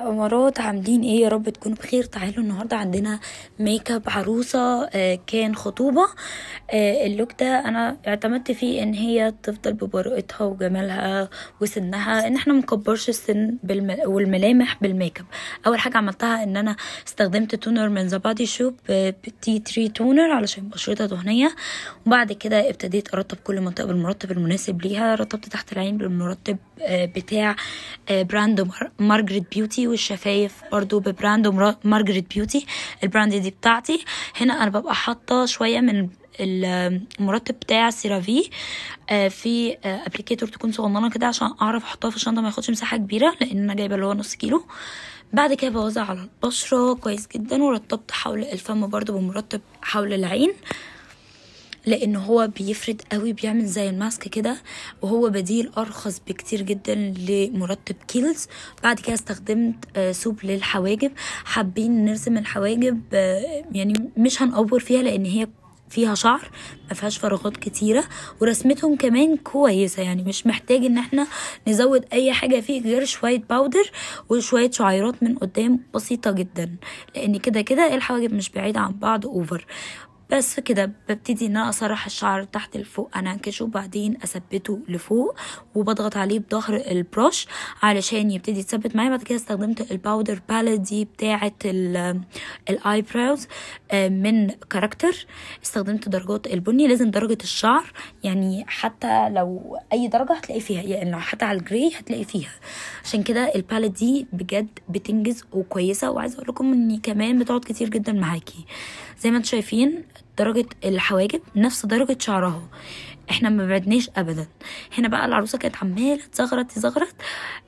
امارات عاملين ايه يا رب تكونوا بخير تعالوا النهارده عندنا ميك اب عروسه آه كان خطوبه آه اللوك ده انا اعتمدت فيه ان هي تفضل ببراءتها وجمالها وسنها ان احنا منكبرش السن بالم... والملامح بالميك اب اول حاجه عملتها ان انا استخدمت تونر من ذا بادي شوب تي 3 تونر علشان بشرتها دهنيه وبعد كده ابتديت ارطب كل منطقه بالمرطب المناسب ليها رطبت تحت العين بالمرطب آه، بتاع آه، براند مارجريت بيوتي والشفايف برضو ببراند مارجريت بيوتي البراند دي بتاعتي هنا انا ببقى حاطه شويه من المرطب بتاع سيرافي آه، في ابلكيتور تكون صغننه كده عشان اعرف احطها في الشنطه ما ياخدش مساحه كبيره لان انا جايبه اللي هو نص كيلو بعد كده بوزع على البشره كويس جدا ورطبت حول الفم برضو بمرطب حول العين لان هو بيفرد قوي بيعمل زي الماسك كده وهو بديل ارخص بكتير جدا لمرطب كيلز بعد كده استخدمت آه، سوب للحواجب حابين نرسم الحواجب آه، يعني مش هنقور فيها لان هي فيها شعر ما فيهاش فراغات كتيره ورسمتهم كمان كويسه يعني مش محتاج ان احنا نزود اي حاجه فيه غير شويه باودر وشويه شعيرات من قدام بسيطه جدا لان كده كده الحواجب مش بعيده عن بعض اوفر بس كده ببتدي ان انا اسرح الشعر تحت لفوق انكشه وبعدين اثبته لفوق وبضغط عليه بظهر البروش علشان يبتدي يتثبت معايا بعد كده استخدمت الباودر باليت دي بتاعه الاي براوز من كاركتر استخدمت درجات البني لازم درجه الشعر يعني حتى لو اي درجه هتلاقي فيها يعني لو حتى على الجري هتلاقي فيها عشان كده الباليت دي بجد بتنجز وكويسه وعايزه اقول لكم اني كمان بتقعد كتير جدا معاكي زي ما انتم شايفين درجة الحواجب نفس درجة شعرها احنا ما بعدناش ابدا هنا بقى العروسه كانت عماله تزغرت تزغرت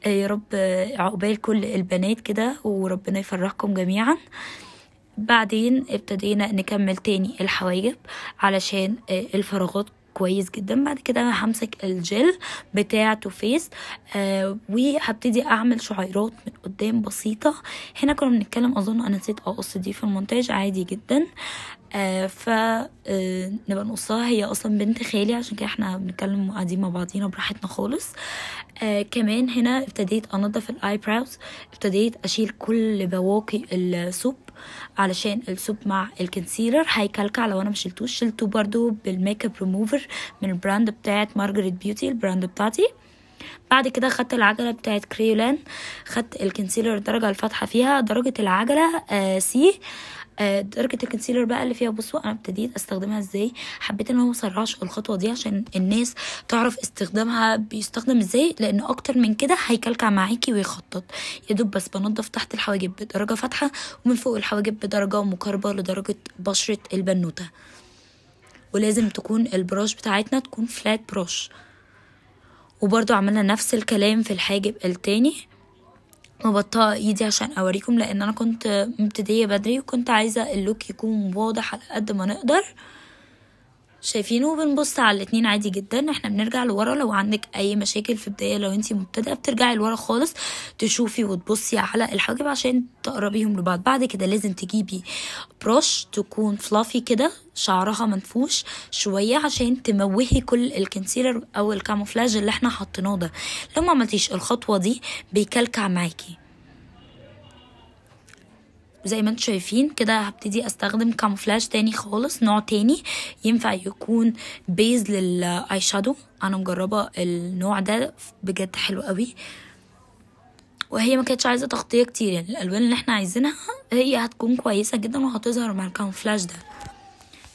آه، يا رب آه، عقبال كل البنات كده وربنا يفرحكم جميعا بعدين ابتدينا نكمل تاني الحواجب علشان آه، الفراغات كويس جدا بعد كده انا همسك الجل بتاع تو فيس آه وهبتدي اعمل شعيرات من قدام بسيطه هنا كنا بنتكلم اظن انا نسيت اقص دي في المونتاج عادي جدا آه ف آه، نبقى نقصها هي اصلا بنت خالي عشان كده احنا بنتكلم قاعدين مع بعضينا براحتنا خالص آه كمان هنا ابتديت انضف الاي براوز ابتديت اشيل كل بواقي السوب علشان السوب مع الكنسيلر هيكلكع لو انا مشلتوش شلته برضو بالميك اب ريموفر من البراند بتاعت مارجريت بيوتي البراند بتاعتي بعد كده خدت العجله بتاعت كريولان خدت الكنسيلر الدرجه الفاتحه فيها درجه العجله آه سي درجه آه، الكونسيلر بقى اللي فيها بصوا انا ابتديت استخدمها ازاي حبيت ان هو مسرعش الخطوه دي عشان الناس تعرف استخدامها بيستخدم ازاي لان اكتر من كده هيكلكع معاكي ويخطط يا دوب بس بنضف تحت الحواجب بدرجه فاتحه ومن فوق الحواجب بدرجه مقاربه لدرجه بشره البنوته ولازم تكون البراش بتاعتنا تكون فلات براش وبرضو عملنا نفس الكلام في الحاجب التاني مبطئه ايدي عشان اوريكم لان انا كنت مبتديه بدري وكنت عايزه اللوك يكون واضح على قد ما نقدر شايفينه بنبص على الاتنين عادي جدا احنا بنرجع لورا لو عندك اي مشاكل في بداية لو انتي مبتدئه بترجعي لورا خالص تشوفي وتبصي على الحاجب عشان تقربيهم لبعض بعد كده لازم تجيبي بروش تكون فلافي كده شعرها منفوش شويه عشان تموهي كل الكنسيلر او الكاموفلاج اللي احنا حطيناه ده لو ما عملتيش الخطوه دي بيكلكع معاكي زي ما انتم شايفين كده هبتدي استخدم كاموفلاج تاني خالص نوع تاني ينفع يكون بيز للاي شادو انا مجربه النوع ده بجد حلو قوي وهي ما كانتش عايزه تغطيه كتير يعني الالوان اللي احنا عايزينها هي هتكون كويسه جدا وهتظهر مع الكاموفلاج ده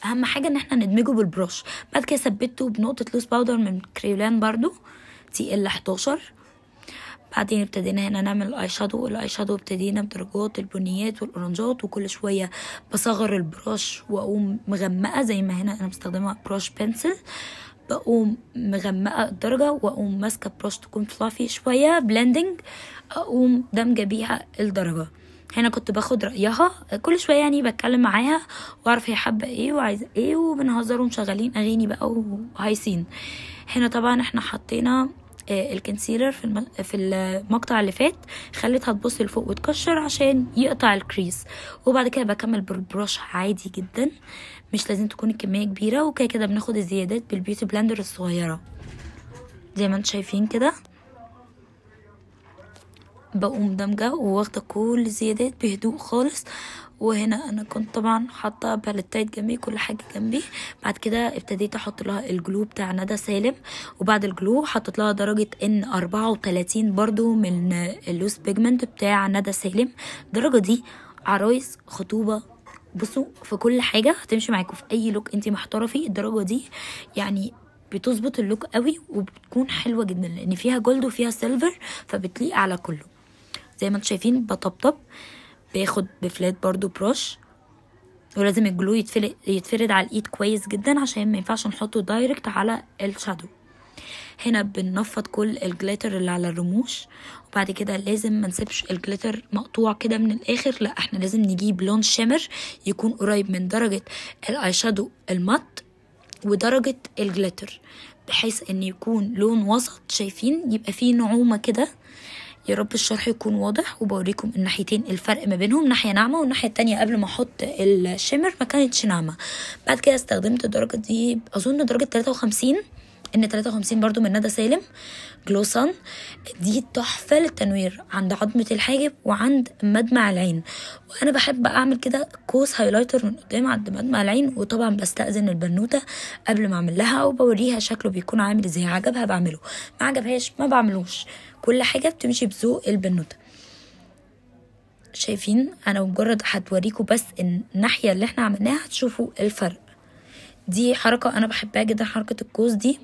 اهم حاجه ان احنا ندمجه بالبروش بعد كده ثبته بنقطه لوس باودر من كريولان برضو تي ال 11 بعدين ابتدينا هنا نعمل الاي شادو الاي شادو ابتدينا بدرجات البنيات والاورنجات وكل شويه بصغر البروش واقوم مغمقه زي ما هنا انا مستخدمه بروش بنسل بقوم مغمقه الدرجه واقوم ماسكه بروش تكون فلافي شويه بلندنج اقوم دمجه بيها الدرجه هنا كنت باخد رأيها كل شوية يعني بتكلم معاها واعرف هي حابة ايه وعايزة ايه وبنهزر ومشغلين اغاني بقى وهايسين هنا طبعا احنا حطينا آه، الكنسيلر في في المقطع اللي فات خليتها تبص لفوق وتكشر عشان يقطع الكريز وبعد كده بكمل بالبرش عادي جدا مش لازم تكون الكميه كبيره وكده كده بناخد الزيادات بالبيوتي بلاندر الصغيره زي ما انتم شايفين كده بقوم دمجة وواخدة كل الزيادات بهدوء خالص وهنا انا كنت طبعا حاطه باليتات جنبي كل حاجه جنبي بعد كده ابتديت احط لها الجلو بتاع ندى سالم وبعد الجلو حطيت لها درجه ان 34 برضو من اللوس بيجمنت بتاع ندى سالم الدرجه دي عرايس خطوبه بصوا في كل حاجه هتمشي معاكوا في اي لوك انت محتاره فيه الدرجه دي يعني بتظبط اللوك قوي وبتكون حلوه جدا لان فيها جولد وفيها سيلفر فبتليق على كله زي ما انتم شايفين بطبطب باخد بفلات برضو بروش ولازم الجلو يتفرد, يتفرد على الايد كويس جدا عشان ما ينفعش نحطه دايركت على الشادو هنا بننفض كل الجليتر اللي على الرموش وبعد كده لازم ما نسيبش الجليتر مقطوع كده من الاخر لا احنا لازم نجيب لون شامر يكون قريب من درجة الاي شادو المط ودرجة الجليتر بحيث ان يكون لون وسط شايفين يبقى فيه نعومة كده يا رب الشرح يكون واضح وبوريكم الناحيتين الفرق ما بينهم ناحية ناعمة والناحية التانية قبل ما احط الشمر ما كانتش ناعمة بعد كده استخدمت الدرجة دي اظن درجة 53 ان 53 برضو من ندى سالم جلوسان دي تحفة للتنوير عند عظمة الحاجب وعند مدمع العين وانا بحب اعمل كده كوس هايلايتر من قدام عند مدمع العين وطبعا بستأذن البنوتة قبل ما اعمل لها وبوريها شكله بيكون عامل ازاي عجبها بعمله ما عجبهاش ما بعملوش كل حاجة بتمشي بذوق البنوتة شايفين انا مجرد هتوريكم بس الناحية اللي احنا عملناها هتشوفوا الفرق دي حركة انا بحبها جدا حركة القوس دي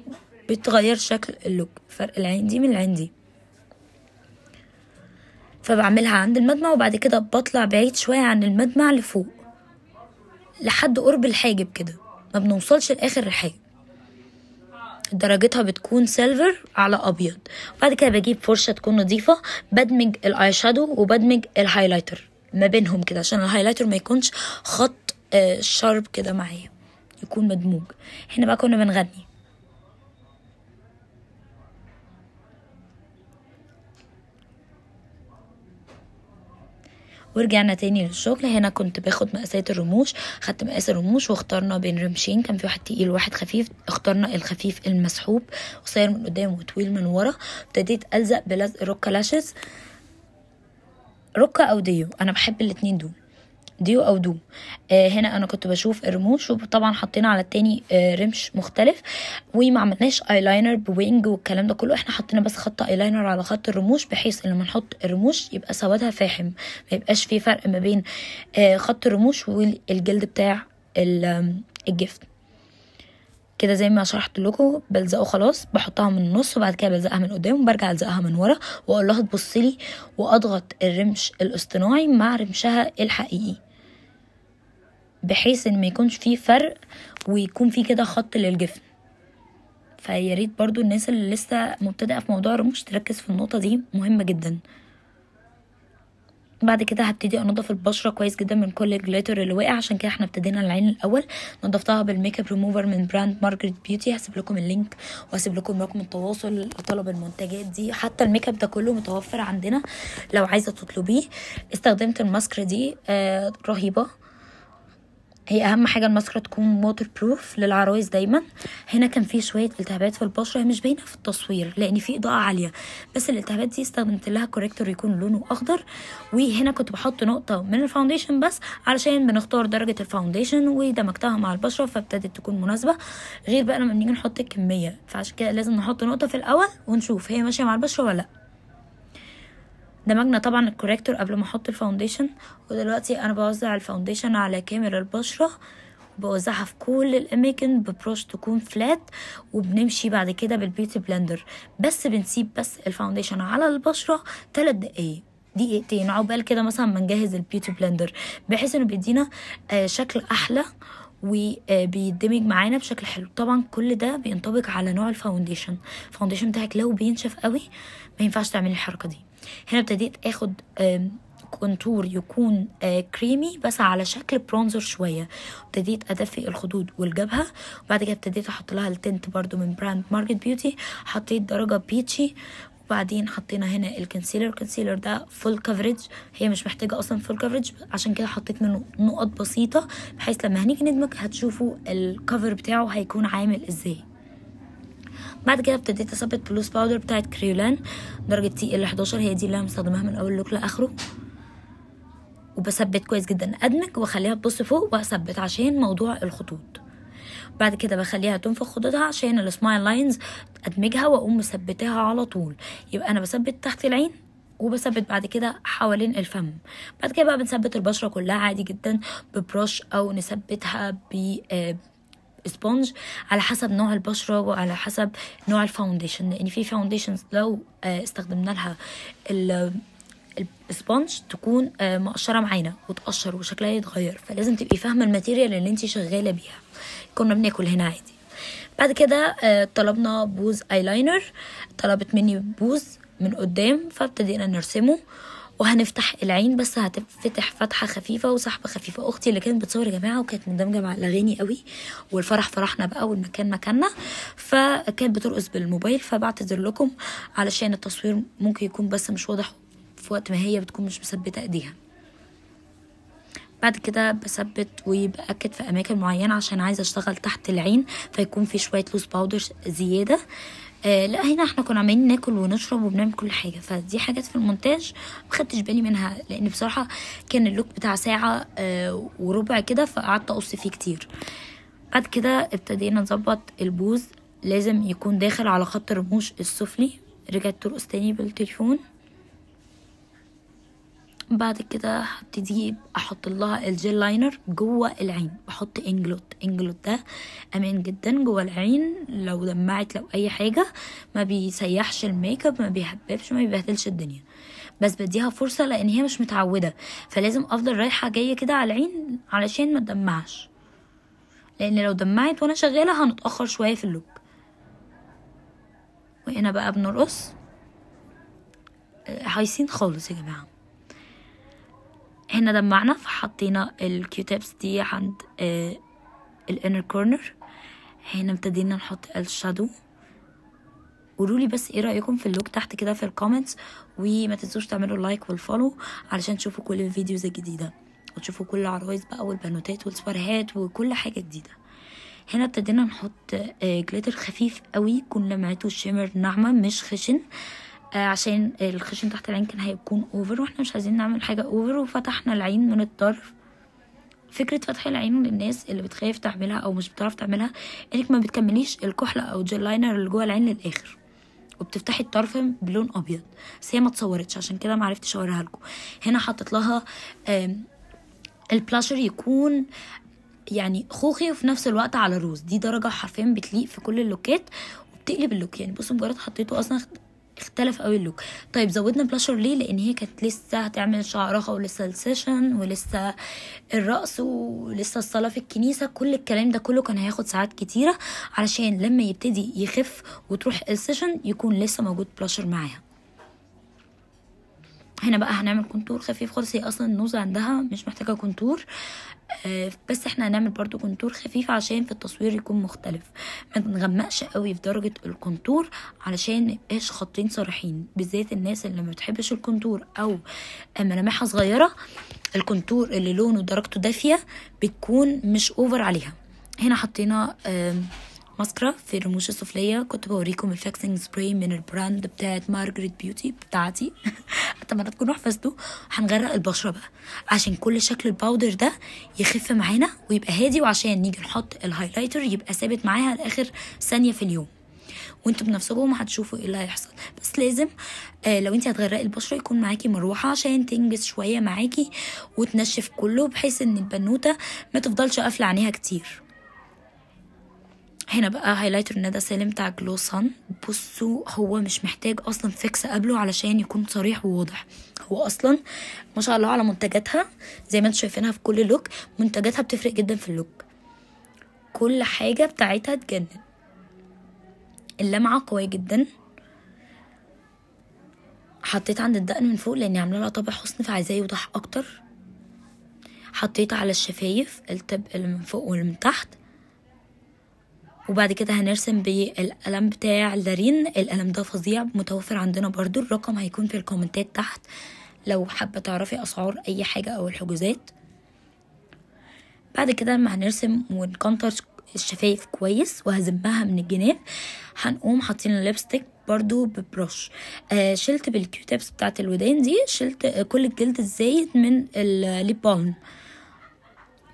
بتغير شكل اللوك فرق العين دي من العين دي فبعملها عند المدمع وبعد كده بطلع بعيد شوية عن المدمع لفوق لحد قرب الحاجب كده ما بنوصلش لاخر الحاجب درجتها بتكون سيلفر على ابيض بعد كده بجيب فرشه تكون نظيفه بدمج الاي شادو وبدمج الهايلايتر ما بينهم كده عشان الهايلايتر ما يكونش خط شارب آه، كده معايا يكون مدموج احنا بقى كنا بنغني ورجعنا تاني للشغل هنا كنت باخد مقاسات الرموش خدت مقاس الرموش واخترنا بين رمشين كان في واحد تقيل واحد خفيف اخترنا الخفيف المسحوب قصير من قدام وطويل من ورا ابتديت الزق بلزق روكا لاشز روكا او ديو انا بحب الاتنين دول ديو او دو آه هنا انا كنت بشوف الرموش وطبعا حطينا على التاني آه رمش مختلف وما عملناش ايلاينر بوينج والكلام ده كله احنا حطينا بس خط ايلاينر على خط الرموش بحيث لما نحط الرموش يبقى سوادها فاحم ما يبقاش في فرق ما بين آه خط الرموش والجلد بتاع الجفت كده زي ما شرحت لكم بلزقه خلاص بحطها من النص وبعد كده بلزقها من قدام وبرجع الزقها من ورا واقول لها تبصلي واضغط الرمش الاصطناعي مع رمشها الحقيقي بحيث ان ما يكونش فيه فرق ويكون فيه كده خط للجفن فيا ريت برضو الناس اللي لسه مبتدئه في موضوع الرموش تركز في النقطه دي مهمه جدا بعد كده هبتدي انضف البشره كويس جدا من كل الجليتر اللي واقع عشان كده احنا ابتدينا العين الاول نضفتها بالميك اب ريموفر من براند مارجريت بيوتي هسيب لكم اللينك وهسيب لكم رقم التواصل لطلب المنتجات دي حتى الميك اب ده كله متوفر عندنا لو عايزه تطلبيه استخدمت الماسكرا دي آه رهيبه هي اهم حاجه الماسكره تكون ووتر بروف للعرايس دايما هنا كان في شويه التهابات في البشره هي مش باينه في التصوير لان في اضاءه عاليه بس الالتهابات دي استخدمت لها كوريكتور يكون لونه اخضر وهنا كنت بحط نقطه من الفاونديشن بس علشان بنختار درجه الفاونديشن ودمجتها مع البشره فابتدت تكون مناسبه غير بقى لما بنيجي نحط الكميه فعشان كده لازم نحط نقطه في الاول ونشوف هي ماشيه مع البشره ولا لا دمجنا طبعا الكوريكتور قبل ما احط الفاونديشن ودلوقتي انا بوزع الفاونديشن على كامل البشره بوزعها في كل الاماكن ببروش تكون فلات وبنمشي بعد كده بالبيوتي بلندر بس بنسيب بس الفاونديشن على البشره 3 دقايق دقيقتين عقبال كده مثلا ما نجهز البيوتي بلندر بحيث انه بيدينا آه، شكل احلى وبيدمج آه، معانا بشكل حلو طبعا كل ده بينطبق على نوع الفاونديشن الفاونديشن بتاعك لو بينشف قوي ما ينفعش تعملي الحركه دي هنا ابتديت اخد كونتور يكون آه، كريمي بس على شكل برونزر شوية ابتديت ادفي الخدود والجبهة وبعد كده ابتديت احط لها التنت برضو من براند ماركت بيوتي حطيت درجة بيتشي وبعدين حطينا هنا الكونسيلر الكونسيلر ده فول كفرج هي مش محتاجه اصلا فول كفرج عشان كده حطيت منه نقط بسيطه بحيث لما هنيجي ندمج هتشوفوا الكفر بتاعه هيكون عامل ازاي بعد كده ابتديت اثبت بلوس باودر بتاعت كريولان درجه تي ال 11 هي دي اللي مستخدماها من اول لوك لاخره وبثبت كويس جدا ادمج واخليها تبص فوق واثبت عشان موضوع الخطوط بعد كده بخليها تنفخ خطوطها عشان السمايل لاينز ادمجها واقوم مثبتها على طول يبقى انا بثبت تحت العين وبثبت بعد كده حوالين الفم بعد كده بقى بنثبت البشره كلها عادي جدا ببرش او نثبتها ب آه، سبونج على حسب نوع البشرة وعلى حسب نوع الفاونديشن يعني لأن في فاونديشنز لو آه، استخدمنا لها السبونج تكون آه، مقشرة معانا وتقشر وشكلها يتغير فلازم تبقي فاهمة الماتيريال اللي انت شغالة بيها كنا بناكل هنا عادي بعد كده آه، طلبنا بوز ايلاينر طلبت مني بوز من قدام فابتدينا نرسمه وهنفتح العين بس هتفتح فتحه خفيفه وسحبه خفيفه اختي اللي كانت بتصور يا جماعه وكانت مندمجه مع الاغاني قوي والفرح فرحنا بقى والمكان مكاننا فكانت بترقص بالموبايل فبعتذر لكم علشان التصوير ممكن يكون بس مش واضح في وقت ما هي بتكون مش مثبته ايديها بعد كده بثبت وبأكد في أماكن معينة عشان عايزة أشتغل تحت العين فيكون في شوية لوس باودر زيادة آه آه لا هنا احنا كنا عمالين ناكل ونشرب وبنعمل كل حاجه فدي حاجات في المونتاج ما خدتش بالي منها لان بصراحه كان اللوك بتاع ساعه آه وربع كده فقعدت اقص فيه كتير بعد كده ابتدينا نظبط البوز لازم يكون داخل على خط الرموش السفلي رجعت ترقص تاني بالتليفون بعد كده هبتدي احط لها الجيل لاينر جوه العين بحط انجلوت انجلوت ده امان جدا جوه العين لو دمعت لو اي حاجه ما بيسيحش الميك اب ما بيحببش ما بيبهدلش الدنيا بس بديها فرصه لان هي مش متعوده فلازم افضل رايحه جايه كده على العين علشان ما تدمعش لان لو دمعت وانا شغاله هنتاخر شويه في اللوك وهنا بقى بنرقص آه، هايسين خالص يا جماعه هنا دمعنا فحطينا تيبس دي عند آه الانر كورنر هنا ابتدينا نحط الشادو قولوا لي بس ايه رايكم في اللوك تحت كده في الكومنتس وما تنسوش تعملوا لايك والفولو علشان تشوفوا كل الفيديوز الجديده وتشوفوا كل العرايس بقى والبنوتات والسفرهات وكل حاجه جديده هنا ابتدينا نحط آه، جليتر خفيف قوي يكون لمعته شيمر ناعمه مش خشن آه، عشان الخشن تحت العين كان هيكون اوفر واحنا مش عايزين نعمل حاجه اوفر وفتحنا العين من الطرف فكرة فتح العين للناس اللي بتخاف تعملها أو مش بتعرف تعملها إنك ما بتكمليش الكحلة أو الجل لاينر اللي جوه العين للآخر وبتفتحي الطرف بلون أبيض بس هي ما اتصورتش عشان كده ما عرفتش أوريها لكم هنا حطيت لها البلاشر يكون يعني خوخي وفي نفس الوقت على روز دي درجة حرفيا بتليق في كل اللوكات وبتقلب اللوك يعني بصوا مجرد حطيته أصلا اختلف قوي اللوك طيب زودنا بلاشر ليه لان هي كانت لسه هتعمل شعرها ولسه السيشن ولسه الرقص ولسه الصلاه في الكنيسه كل الكلام ده كله كان هياخد ساعات كتيره علشان لما يبتدي يخف وتروح السيشن يكون لسه موجود بلاشر معاها هنا بقى هنعمل كونتور خفيف خالص هي اصلا النوز عندها مش محتاجه كونتور آه، بس احنا هنعمل برضو كونتور خفيف عشان في التصوير يكون مختلف ما نغمقش قوي في درجة الكونتور علشان ايش خطين صريحين بالذات الناس اللي ما بتحبش الكونتور او ملامحها صغيرة الكونتور اللي لونه درجته دافية بتكون مش اوفر عليها هنا حطينا ماسكرا في الرموش السفليه كنت بوريكم الفاكسنج سبراي من البراند بتاعت مارجريت بيوتي بتاعتي اتمنى تكونوا حفظتوا هنغرق البشره بقى عشان كل شكل الباودر ده يخف معانا ويبقى هادي وعشان نيجي نحط الهايلايتر يبقى ثابت معاها لاخر ثانيه في اليوم وانتوا بنفسكم هتشوفوا ايه اللي هيحصل بس لازم آه لو انت هتغرقي البشره يكون معاكي مروحه عشان تنجز شويه معاكي وتنشف كله بحيث ان البنوته ما تفضلش قافله عينيها كتير هنا بقى هايلايتر ندى سالم بتاع جلو صن بصوا هو مش محتاج اصلا فيكس قبله علشان يكون صريح وواضح هو اصلا ما شاء الله على منتجاتها زي ما انتم شايفينها في كل لوك منتجاتها بتفرق جدا في اللوك كل حاجه بتاعتها تجنن اللمعه قويه جدا حطيت عند الدقن من فوق لاني عامله لها طابع حسن فعايزاه يوضح اكتر حطيت على الشفايف التب اللي من فوق واللي من تحت وبعد كده هنرسم بالقلم بتاع لارين القلم ده فظيع متوفر عندنا برضو الرقم هيكون في الكومنتات تحت لو حابة تعرفي أسعار أي حاجة أو الحجوزات بعد كده لما هنرسم ونكنتر الشفايف كويس وهزبها من الجناب هنقوم حاطين الليبستيك برضو ببروش آه شلت بالكيوتابس بتاعت الودان دي شلت آه كل الجلد الزايد من الليب بالم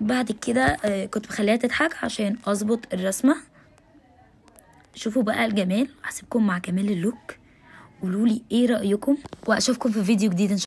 بعد كده آه كنت بخليها تضحك عشان اظبط الرسمه شوفوا بقى الجمال هسيبكم مع كمال اللوك قولولي ايه رأيكم واشوفكم في فيديو جديد ان شاء الله